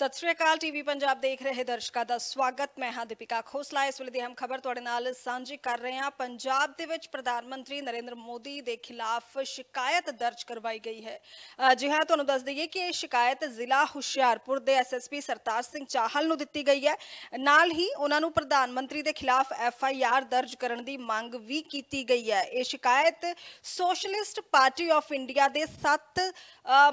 ਸਤਿ ਸ਼੍ਰੀ ਅਕਾਲ ਟੀਵੀ ਪੰਜਾਬ ਦੇਖ ਰਹੇ ਦਰਸ਼ਕਾਂ ਦਾ ਸਵਾਗਤ ਮੈਂ ਹਾਂ ਦੀਪਿਕਾ ਖੋਸਲਾ ਇਸ ਵੇਲੇ ਦੀ ਹਮ ਖਬਰ ਤੁਹਾਡੇ ਨਾਲ ਸਾਂਝੀ ਕਰ ਰਹੇ ਹਾਂ ਪੰਜਾਬ ਦੇ ਵਿੱਚ ਪ੍ਰਧਾਨ ਮੰਤਰੀ ਨਰਿੰਦਰ ਮੋਦੀ ਦੇ ਖਿਲਾਫ ਸ਼ਿਕਾਇਤ ਦਰਜ ਕਰਵਾਈ ਗਈ ਹੈ ਜੀ ਹਾਂ ਤੁਹਾਨੂੰ ਦੱਸ ਦਈਏ ਕਿ ਇਹ ਸ਼ਿਕਾਇਤ ਜ਼ਿਲ੍ਹਾ ਹੁਸ਼ਿਆਰਪੁਰ ਦੇ ਐਸਐਸਪੀ ਸਰਤਾਜ ਸਿੰਘ ਚਾਹਲ ਨੂੰ ਦਿੱਤੀ ਗਈ ਹੈ ਨਾਲ ਹੀ ਉਹਨਾਂ ਨੂੰ ਪ੍ਰਧਾਨ ਮੰਤਰੀ ਦੇ ਖਿਲਾਫ ਐਫਆਈਆਰ ਦਰਜ ਕਰਨ ਦੀ ਮੰਗ ਵੀ ਕੀਤੀ ਗਈ ਹੈ ਇਹ ਸ਼ਿਕਾਇਤ ਸੋਸ਼ਲਿਸਟ ਪਾਰਟੀ ਆਫ ਇੰਡੀਆ ਦੇ 7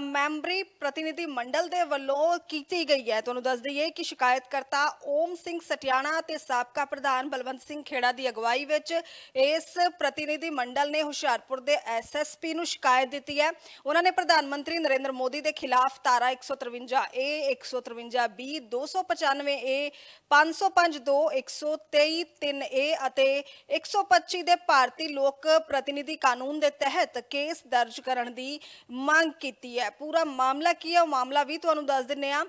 ਮੈਂਬਰੀ ਪ੍ਰਤੀਨਿਧੀ ਮੰਡਲ ਦੇ ਵੱਲੋਂ ਕੀਤੀ ਗਈ ਗਈ ਹੈ ਤੁਹਾਨੂੰ ਦੱਸ ਦਈਏ ਕਿ ਸ਼ਿਕਾਇਤਕਰਤਾ ਓਮ ਸਿੰਘ ਸਟਿਆਣਾ ਤੇ ਸਾਬਕਾ ਪ੍ਰਧਾਨ ਬਲਵੰਤ ਸਿੰਘ ਖੇੜਾ ਦੀ ਅਗਵਾਈ ਵਿੱਚ ਇਸ ਪ੍ਰਤੀਨਿਧੀ ਮੰਡਲ ਨੇ ਹੁਸ਼ਿਆਰਪੁਰ ਦੇ ਐਸਐਸਪੀ ਨੂੰ ਸ਼ਿਕਾਇਤ ਦਿੱਤੀ ਹੈ ਉਹਨਾਂ ਨੇ ਪ੍ਰਧਾਨ ਮੰਤਰੀ ਨਰਿੰਦਰ ਮੋਦੀ ਦੇ ਖਿਲਾਫ ਧਾਰਾ 153 ਏ 153 ਬੀ 295 ਏ 505 123 ਏ ਅਤੇ 125 ਦੇ ਭਾਰਤੀ ਲੋਕ ਪ੍ਰਤੀਨਿਧੀ ਕਾਨੂੰਨ ਦੇ ਤਹਿਤ ਕੇਸ ਦਰਜ ਕਰਨ ਦੀ ਮੰਗ ਕੀਤੀ ਹੈ ਪੂਰਾ ਮਾਮਲਾ ਕੀ ਹੈ ਉਹ ਮਾਮਲਾ ਵੀ ਤੁਹਾਨੂੰ ਦੱਸ ਦਿੰਨੇ ਆ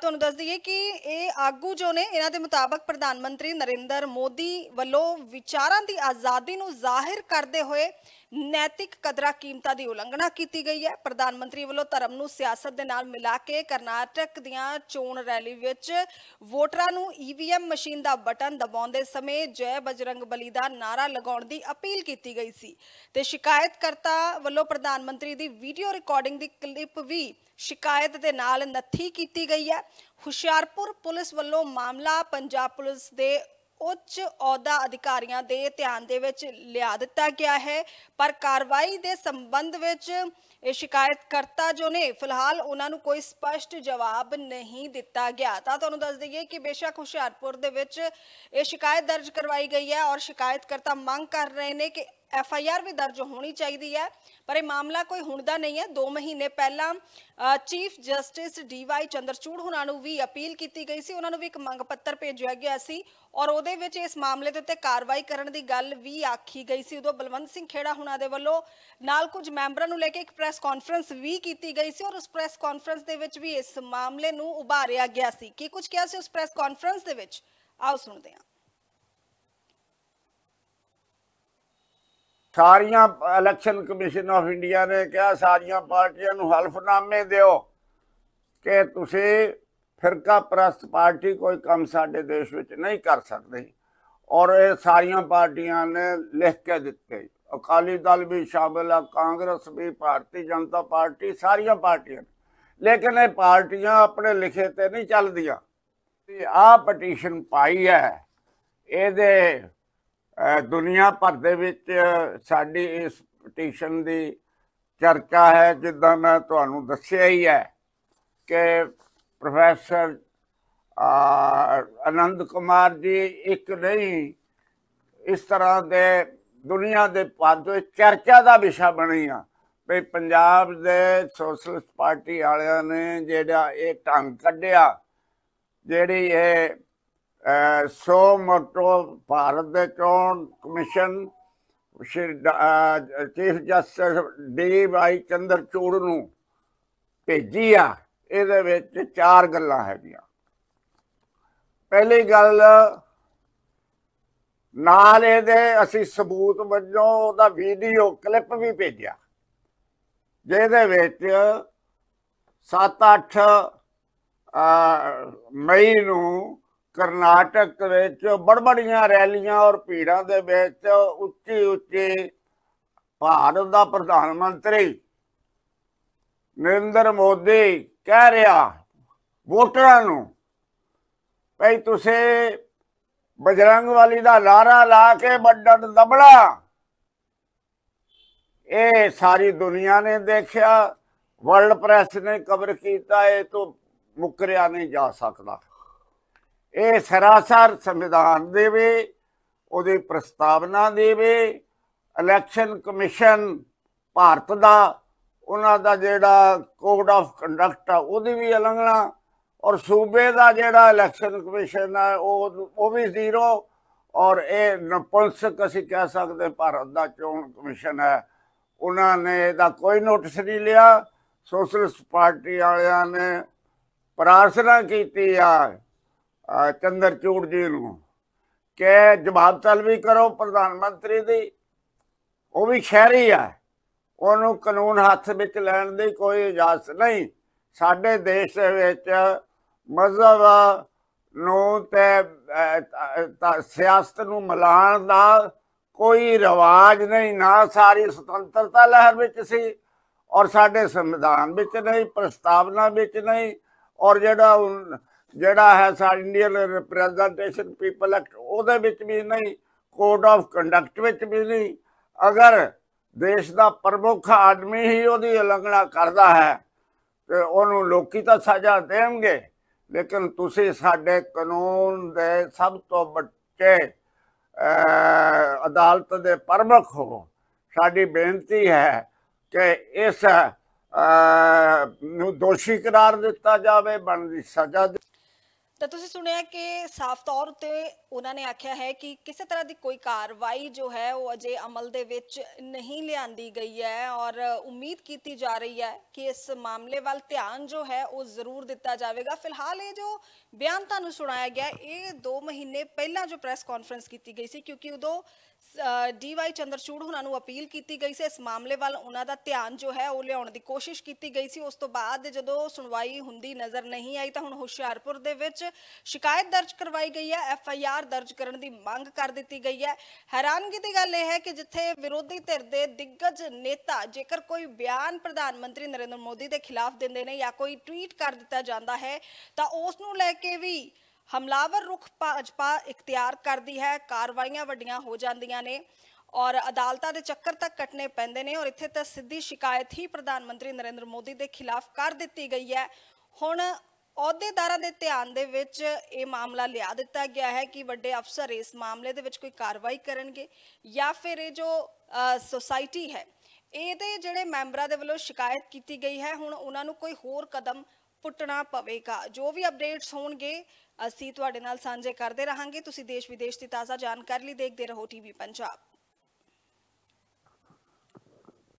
ਤੁਹਾਨੂੰ ਦੱਸ ਦਈਏ ਕਿ ਇਹ ਆਗੂ ਜੋ ਨੇ ਇਹਨਾਂ ਦੇ ਮੁਤਾਬਕ ਪ੍ਰਧਾਨ ਮੰਤਰੀ ਨਰਿੰਦਰ ਮੋਦੀ ਵੱਲੋਂ ਵਿਚਾਰਾਂ ਦੀ ਆਜ਼ਾਦੀ ਨੂੰ ਜ਼ਾਹਿਰ ਕਰਦੇ ਹੋਏ ਨੈਤਿਕ ਕਦਰਾਂ ਕੀਮਤਾਂ ਦੀ ਉਲੰਘਣਾ ਕੀਤੀ ਗਈ ਹੈ ਪ੍ਰਧਾਨ ਮੰਤਰੀ ਵੱਲੋਂ ਧਰਮ ਨੂੰ ਸਿਆਸਤ ਦੇ ਨਾਲ ਮਿਲਾ ਕੇ ਕਰਨਾਟਕ ਦੀਆਂ ਚੋਣ ਰੈਲੀ ਵਿੱਚ ਵੋਟਰਾਂ ਨੂੰ ਈਵੀਐਮ ਮਸ਼ੀਨ ਦਾ ਬਟਨ ਦਬਾਉਂਦੇ ਸਮੇਂ ਜੈ ਬਜਰੰਗ ਬਲੀ ਦਾ ਨਾਰਾ ਲਗਾਉਣ ਦੀ ਅਪੀਲ ਕੀਤੀ ਗਈ ਸੀ ਤੇ ਸ਼ਿਕਾਇਤਕਰਤਾ ਵੱਲੋਂ ਪ੍ਰਧਾਨ ਮੰਤਰੀ ਦੀ ਵੀਡੀਓ ਰਿਕਾਰਡਿੰਗ ਦੀ ਕਲਿੱਪ ਵੀ ਸ਼ਿਕਾਇਤ ਦੇ ਨਾਲ ਨੱਥੀ ਕੀਤੀ ਗਈ ਹੈ ਹੁਸ਼ਿਆਰਪੁਰ ਪੁਲਿਸ ਵੱਲੋਂ ਮਾਮਲਾ ਪੰਜਾਬ ਪੁਲਿਸ ਦੇ ਉੱਚ ਅਹੁਦਾ ਅਧਿਕਾਰੀਆਂ ਦੇ ਧਿਆਨ ਦੇ ਵਿੱਚ ਲਿਆ ਦਿੱਤਾ ਗਿਆ ਹੈ ਪਰ ਕਾਰਵਾਈ ਦੇ ਸੰਬੰਧ ਵਿੱਚ ਇਹ ਸ਼ਿਕਾਇਤਕਰਤਾ ਜੋ ਨੇ ਫਿਲਹਾਲ ਉਹਨਾਂ ਨੂੰ ਕੋਈ ਸਪਸ਼ਟ ਜਵਾਬ ਨਹੀਂ ਦਿੱਤਾ ਗਿਆ ਤਾਂ ਤੁਹਾਨੂੰ ਦੱਸ ਦਈਏ ਕਿ ਬੇਸ਼ੱਕ ਹੁਸ਼ਿਆਰਪੁਰ ਦੇ ਵਿੱਚ ਇਹ ਸ਼ਿਕਾਇਤ ਦਰਜ ਕਰਵਾਈ ਗਈ ਹੈ ਔਰ ਸ਼ਿਕਾਇਤਕਰਤਾ ਮੰਗ ਕਰ ਰਹੇ ਨੇ ਕਿ ਐਫ ਆਈ ਆਰ ਵੀ ਦਰਜ ਹੋਣੀ ਚਾਹੀਦੀ ਹੈ ਪਰ ਇਹ ਮਾਮਲਾ ਕੋਈ ਹੁਣ ਦਾ ਨਹੀਂ ਹੈ 2 ਮਹੀਨੇ ਪਹਿਲਾਂ chief justice D Y Chandrachud ਹੁਣਾਂ ਨੂੰ ਵੀ ਅਪੀਲ ਕੀਤੀ ਗਈ ਸੀ ਉਹਨਾਂ ਨੂੰ ਵੀ ਇੱਕ ਮੰਗ ਪੱਤਰ ਭੇਜਿਆ ਗਿਆ ਸੀ ਔਰ ਉਹਦੇ ਵਿੱਚ ਇਸ ਮਾਮਲੇ ਦੇ ਉੱਤੇ ਕਾਰਵਾਈ ਕਰਨ ਦੀ ਗੱਲ ਵੀ ਆਖੀ ਗਈ ਸੀ ਉਦੋਂ ਬਲਵੰਤ ਸਿੰਘ ਖੇੜਾ ਹੁਣਾਂ ਦੇ ਵੱਲੋਂ ਨਾਲ ਕੁਝ ਮੈਂਬਰਾਂ ਨੂੰ ਲੈ ਕੇ ਇੱਕ ਪ੍ਰੈਸ ਕਾਨਫਰੰਸ ਵੀ ਕੀਤੀ ਗਈ ਸੀ ਔਰ ਉਸ ਪ੍ਰੈਸ ਕਾਨਫਰੰਸ ਦੇ ਵਿੱਚ ਵੀ ਇਸ ਮਾਮਲੇ ਨੂੰ ਉਭਾਰਿਆ ਗਿਆ ਸੀ ਕੀ ਕੁਝ ਕਿਹਾ ਸੀ ਉਸ ਪ੍ਰੈਸ ਕਾਨਫਰੰਸ ਦੇ ਵਿੱਚ ਆਓ ਸੁਣਦੇ ਹਾਂ ਸਾਰੀਆਂ ਇਲੈਕਸ਼ਨ ਕਮਿਸ਼ਨ ਆਫ ਇੰਡੀਆ ਨੇ ਕਿਹਾ ਸਾਰੀਆਂ ਪਾਰਟੀਆਂ ਨੂੰ ਹਲਫਨਾਮੇ ਦਿਓ ਕਿ ਤੁਸੀਂ ਫਿਰਕਾ ਪ੍ਰਸਤ ਪਾਰਟੀ ਕੋਈ ਕੰਮ ਸਾਡੇ ਦੇਸ਼ ਵਿੱਚ ਨਹੀਂ ਕਰ ਸਕਦੇ ਔਰ ਇਹ ਸਾਰੀਆਂ ਪਾਰਟੀਆਂ ਨੇ ਲਿਖ ਕੇ ਦਿੱਤੇ ਅਕਾਲੀ ਦਲ ਵੀ ਸ਼ਾਮਿਲ ਆ ਕਾਂਗਰਸ ਵੀ ਭਾਰਤੀ ਜਨਤਾ ਪਾਰਟੀ ਸਾਰੀਆਂ ਪਾਰਟੀਆਂ ਲੇਕਿਨ ਇਹ ਪਾਰਟੀਆਂ ਆਪਣੇ ਲਿਖੇ ਤੇ ਨਹੀਂ ਚੱਲਦੀਆਂ ਤੇ ਆ ਪਟੀਸ਼ਨ ਪਾਈ ਹੈ ਇਹਦੇ ਦੁਨੀਆ ਭਰ ਦੇ ਵਿੱਚ ਸਾਡੀ ਇਸ ਪਟੀਸ਼ਨ ਦੀ ਚਰਚਾ ਹੈ ਜਿੱਦਾਂ ਮੈਂ ਤੁਹਾਨੂੰ ਦੱਸਿਆ ਹੀ ਹੈ ਕਿ ਪ੍ਰੋਫੈਸਰ ਆਨੰਦ ਕੁਮਾਰ ਜੀ ਇੱਕ ਨਹੀਂ ਇਸ ਤਰ੍ਹਾਂ ਦੇ ਦੁਨੀਆ ਦੇ ਪਾਦੋ ਚਰਚਾ ਦਾ ਵਿਸ਼ਾ ਬਣੀ ਆ ਵੀ ਪੰਜਾਬ ਦੇ ਸੋਸ਼ਲਿਸਟ ਪਾਰਟੀ ਵਾਲਿਆਂ ਨੇ ਜਿਹੜਾ ਇਹ ਢੰਗ ਕੱਢਿਆ ਜਿਹੜੀ ਇਹ ਸੋ ਮੋਟੋ ਭਾਰਤ ਦੇ ਚੋਣ commission Shri chief justice D Y Chandrachud ਨੂੰ ਭੇਜੀ ਆ ਇਹਦੇ ਵਿੱਚ ਚਾਰ ਗੱਲਾਂ ਹੈਗੀਆਂ ਪਹਿਲੀ ਗੱਲ ਨਾਲ ਇਹਦੇ ਅਸੀਂ ਸਬੂਤ ਵਜੋਂ ਉਹਦਾ ਵੀਡੀਓ ਕਲਿੱਪ ਵੀ ਭੇਜਿਆ ਜਿਹਦੇ ਵਿੱਚ 7-8 ਮਈ ਨੂੰ ਕਰਨਾਟਕ ਵਿੱਚ ਬੜਬੜੀਆਂ ਰੈਲੀਆਂ ਔਰ ਭੀੜਾਂ ਦੇ ਵਿੱਚ ਉੱਚੀ ਉੱਚੀ ਭਾਰਤ ਦਾ ਪ੍ਰਧਾਨ ਮੰਤਰੀ ਨਰਿੰਦਰ ਮੋਦੀ ਕਹਿ ਰਿਹਾ ਵੋਟਰਾਂ ਨੂੰ ਭਈ ਤੁਸੀਂ ਬਜਰੰਗ ਵਾਲੀ ਦਾ ਲਾਰਾ ਲਾ ਕੇ ਵੱਡਣ ਦਬੜਾ ਇਹ ਸਾਰੀ ਦੁਨੀਆ ਨੇ ਦੇਖਿਆ ਵਰਲਡ ਪ੍ਰੈਸ ਨੇ ਕਵਰ ਕੀਤਾ ਇਹ ਤੋਂ ਮੁਕਰਿਆ ਨਹੀਂ ਜਾ ਸਕਦਾ ਇਹ ਸਰਾਸਰ ਸੰਵਿਧਾਨ ਦੇਵੇ ਉਹਦੇ ਪ੍ਰਸਤਾਵਨਾ ਦੇਵੇ ਇਲੈਕਸ਼ਨ ਕਮਿਸ਼ਨ ਭਾਰਤ ਦਾ ਉਹਨਾਂ ਦਾ ਜਿਹੜਾ ਕੋਡ ਆਫ ਕੰਡਕਟ ਆ ਉਹਦੀ ਵੀ ਉਲੰਘਣਾ ਔਰ ਸੂਬੇ ਦਾ ਜਿਹੜਾ ਇਲੈਕਸ਼ਨ ਕਮਿਸ਼ਨ ਆ ਉਹ ਉਹ ਵੀ ਜ਼ੀਰੋ ਔਰ ਇਹ ਨਪੁੰਸਕ ਅਸੀਂ ਕਹਿ ਸਕਦੇ ਭਾਰਤ ਦਾ ਚੋਣ ਕਮਿਸ਼ਨ ਹੈ ਉਹਨਾਂ ਨੇ ਇਹਦਾ ਕੋਈ ਨੋਟਿਸ ਨਹੀਂ ਲਿਆ ਸੋਸ਼ਲਿਸਟ ਪਾਰਟੀ ਵਾਲਿਆਂ ਨੇ ਪ੍ਰਾਰਥਨਾ ਕੀਤੀ ਆ ਚੰਦਰਚੂੜ ਜੀ ਨੂੰ ਕਿ ਜਵਾਬ ਤਲਬੀ ਕਰੋ ਪ੍ਰਧਾਨ ਮੰਤਰੀ ਦੀ ਉਹ ਵੀ ਸ਼ਹਿਰੀ ਆ ਉਹਨੂੰ ਕਾਨੂੰਨ ਹੱਥ ਵਿੱਚ ਲੈਣ ਦੀ ਕੋਈ ਇਜਾਜ਼ਤ ਨਹੀਂ ਸਾਡੇ ਦੇਸ਼ ਦੇ ਵਿੱਚ ਮਜ਼ਹਬ ਨੂੰ ਤੇ ਸਿਆਸਤ ਨੂੰ ਮਿਲਾਣ ਦਾ ਕੋਈ ਰਿਵਾਜ ਨਹੀਂ ਨਾ ਸਾਰੀ ਸੁਤੰਤਰਤਾ ਲਹਿਰ ਵਿੱਚ ਸੀ ਔਰ ਸਾਡੇ ਸੰਵਿਧਾਨ ਵਿੱਚ ਨਹੀਂ ਪ੍ਰਸਤਾਵਨਾ ਵਿੱਚ ਨਹੀਂ ਔਰ ਜਿਹੜਾ ਜਿਹੜਾ ਹੈ ਸਾ ਇੰਡੀਅਨ ਰਿਪਰੈਜ਼ੈਂਟੇਸ਼ਨ ਪੀਪਲ ਐਕਟ ਉਹਦੇ ਵਿੱਚ ਵੀ ਨਹੀਂ ਕੋਡ ਆਫ ਕੰਡਕਟ ਵਿੱਚ ਵੀ ਨਹੀਂ ਅਗਰ ਦੇਸ਼ ਦਾ ਪ੍ਰਮੁੱਖ ਆਦਮੀ ਹੀ ਉਹਦੀ ਉਲੰਘਣਾ ਕਰਦਾ ਹੈ ਤੇ ਉਹਨੂੰ ਲੋਕੀ ਤਾਂ ਸਜ਼ਾ ਦੇਣਗੇ ਲੇਕਿਨ ਤੁਸੀਂ ਸਾਡੇ ਕਾਨੂੰਨ ਦੇ ਸਭ ਤੋਂ ਵੱਡੇ ਅਦਾਲਤ ਦੇ ਪ੍ਰਮੁੱਖ ਹੋ ਸਾਡੀ ਬੇਨਤੀ ਹੈ ਕਿ ਇਸ ਨੂੰ ਦੋਸ਼ੀ ਕਰਾਰ ਦਿੱਤਾ ਜਾਵੇ ਬਣਦੀ ਸਜ਼ਾ ਤਾਂ ਤੁਸੀਂ ਸੁਣਿਆ ਕਿ ਸਾਫ਼ ਤੌਰ ਤੇ ਉਹਨਾਂ ਨੇ ਆਖਿਆ ਹੈ ਕਿ ਕਿਸੇ ਤਰ੍ਹਾਂ ਦੀ ਕੋਈ ਕਾਰਵਾਈ ਜੋ ਹੈ ਉਹ ਅਜੇ ਅਮਲ ਦੇ ਵਿੱਚ ਨਹੀਂ ਲਿਆਂਦੀ ਗਈ ਹੈ ਔਰ ਉਮੀਦ ਕੀਤੀ ਜਾ ਰਹੀ ਹੈ ਕਿ ਇਸ ਮਾਮਲੇ ਵੱਲ ਧਿਆਨ ਜੋ ਹੈ ਉਹ ਜ਼ਰੂਰ ਦਿੱਤਾ ਜਾਵੇਗਾ ਫਿਲਹਾਲ ਇਹ ਜੋ ਬਿਆਨ ਤੁਹਾਨੂੰ ਸੁਣਾਇਆ ਗਿਆ ਇਹ 2 ਮਹੀਨੇ ਪਹਿਲਾਂ ਜੋ ਪ੍ਰੈਸ ਕਾਨਫਰੰਸ ਕੀਤੀ ਗਈ ਸੀ ਕਿਉਂਕਿ ਉਦੋਂ ਡੀਵਾਈ ਚੰਦਰਚੂੜ ਉਹਨਾਂ ਨੂੰ ਅਪੀਲ ਕੀਤੀ ਗਈ ਸੀ ਇਸ ਮਾਮਲੇ ਵੱਲ ਉਹਨਾਂ ਦਾ ਧਿਆਨ ਜੋ ਹੈ ਉਹ ਲਿਆਉਣ ਦੀ ਕੋਸ਼ਿਸ਼ ਕੀਤੀ ਗਈ ਸੀ ਉਸ ਤੋਂ ਬਾਅਦ ਜਦੋਂ ਸੁਣਵਾਈ ਹੁੰਦੀ ਨਜ਼ਰ ਨਹੀਂ ਆਈ ਤਾਂ ਹੁਣ ਹੁਸ਼ਿਆਰਪੁਰ ਦੇ ਵਿੱਚ ਸ਼ਿਕਾਇਤ ਦਰਜ ਕਰਵਾਈ ਗਈ ਹੈ ਐਫ ਆਈ ਆਰ ਦਰਜ ਕਰਨ ਦੀ ਮੰਗ ਕਰ ਦਿੱਤੀ ਗਈ ਹੈ ਹੈਰਾਨਗੀ ਦੀ ਗੱਲ ਇਹ ਹੈ ਕਿ ਜਿੱਥੇ ਵਿਰੋਧੀ ਧਿਰ ਦੇ ਦਿੱਗਜ ਨੇਤਾ ਜੇਕਰ ਕੋਈ ਬਿਆਨ ਪ੍ਰਧਾਨ ਮੰਤਰੀ ਨਰਿੰਦਰ ਮੋਦੀ ਦੇ ਖਿਲਾਫ ਦਿੰਦੇ ਨੇ ਜਾਂ ਕੋਈ ਟਵੀਟ ਕਰ ਦਿੱਤਾ ਜਾਂਦਾ ਹੈ ਤਾਂ ਉਸ ਨੂੰ ਲੈ ਕੇ ਵੀ ਹਮਲਾਵਰ ਰੁਖ ਭਾਜਪਾ ਇਖਤਿਆਰ ਕਰਦੀ ਹੈ ਕਾਰਵਾਈਆਂ ਵੱਡੀਆਂ ਹੋ ਜਾਂਦੀਆਂ ਨੇ ਔਰ ਅਦਾਲਤਾਂ ਦੇ ਚੱਕਰ ਤੱਕ ਕੱਟਨੇ ਪੈਂਦੇ ਨੇ ਔਰ ਇੱਥੇ ਤਾਂ ਸਿੱਧੀ ਸ਼ਿਕਾਇਤ ਹੀ ਪ੍ਰਧਾਨ ਮੰਤਰੀ ਨਰਿੰਦਰ ਮੋਦੀ ਦੇ ਖਿਲਾਫ ਕਰ ਦਿੱਤੀ ਗਈ ਹੈ ਹੁਣ ਅਹੁਦੇਦਾਰਾਂ ਦੇ ਧਿਆਨ ਦੇ ਵਿੱਚ ਇਹ ਮਾਮਲਾ ਲਿਆ ਦਿੱਤਾ ਗਿਆ ਹੈ ਕਿ ਵੱਡੇ ਅਫਸਰ ਇਸ ਮਾਮਲੇ ਦੇ ਵਿੱਚ ਕੋਈ ਕਾਰਵਾਈ ਕਰਨਗੇ ਜਾਂ ਫਿਰ ਇਹ ਜੋ ਸੋਸਾਇਟੀ ਹੈ ਇਹਦੇ ਜਿਹੜੇ ਮੈਂਬਰਾਂ ਦੇ ਵੱਲੋਂ ਸ਼ਿਕਾਇਤ ਕੀਤੀ ਗਈ ਹੈ ਹੁਣ ਉਹਨਾਂ ਨੂੰ ਕੋਈ ਹੋਰ ਕਦਮ ਪੁੱਟਣਾ ਪਵੇਗਾ ਜੋ ਵੀ ਅਪਡੇਟਸ ਹੋਣਗੇ ਅਸੀਂ ਤੁਹਾਡੇ ਨਾਲ ਸਾਂਝੇ ਕਰਦੇ ਰਹਾਂਗੇ ਤੁਸੀਂ ਦੇਸ਼ ਵਿਦੇਸ਼ ਦੀ ਤਾਜ਼ਾ ਜਾਣਕਾਰੀ ਲਈ ਦੇਖਦੇ ਰਹੋ ਟੀਵੀ ਪੰਜਾਬ